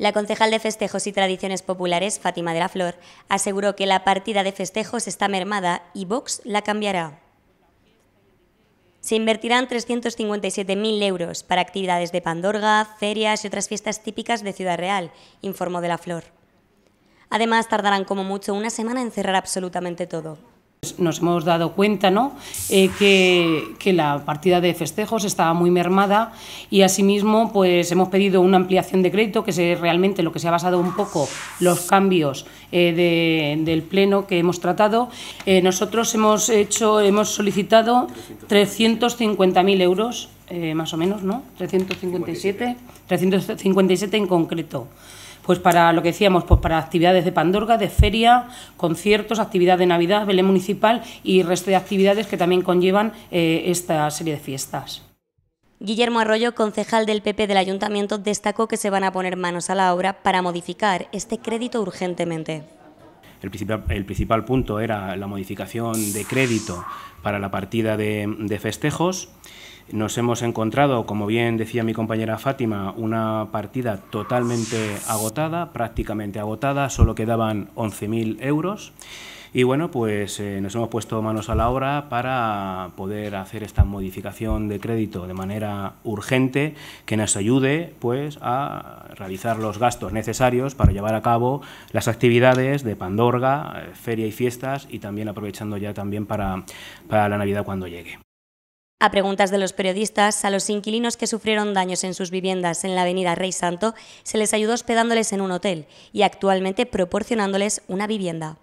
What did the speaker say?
La concejal de Festejos y Tradiciones Populares, Fátima de la Flor, aseguró que la partida de festejos está mermada y Vox la cambiará. Se invertirán 357.000 euros para actividades de Pandorga, ferias y otras fiestas típicas de Ciudad Real, informó de la Flor. Además, tardarán como mucho una semana en cerrar absolutamente todo. Pues nos hemos dado cuenta eh, que, que, la partida de festejos estaba muy mermada y asimismo pues, hemos pedido una ampliación de crédito, que es realmente lo que se ha basado un poco los cambios eh, del pleno que hemos tratado. Eh, nosotros hemos, hecho, hemos solicitado 350.000 euros eh, más o menos, ¿no? 357, 357 en concreto. Pues para lo que decíamos, pues para actividades de Pandorga, de feria, conciertos, actividad de Navidad, Belén Municipal y resto de actividades que también conllevan eh, esta serie de fiestas. Guillermo Arroyo, concejal del PP del Ayuntamiento, destacó que se van a poner manos a la obra para modificar este crédito urgentemente. El principal, punto era la modificación de crédito para la partida de, de festejos. Nos hemos encontrado, como bien decía mi compañera Fátima, una partida totalmente agotada, prácticamente agotada, solo quedaban 11.000 euros. Y bueno, pues eh, nos hemos puesto manos a la obra para poder hacer esta modificación de crédito de manera urgente que nos ayude pues a realizar los gastos necesarios para llevar a cabo las actividades de Pandorga, eh, feria y fiestas y también aprovechando ya también para, para la Navidad cuando llegue. A preguntas de los periodistas, a los inquilinos que sufrieron daños en sus viviendas en la avenida Rey Santo, se les ayudó hospedándoles en un hotel y actualmente proporcionándoles una vivienda.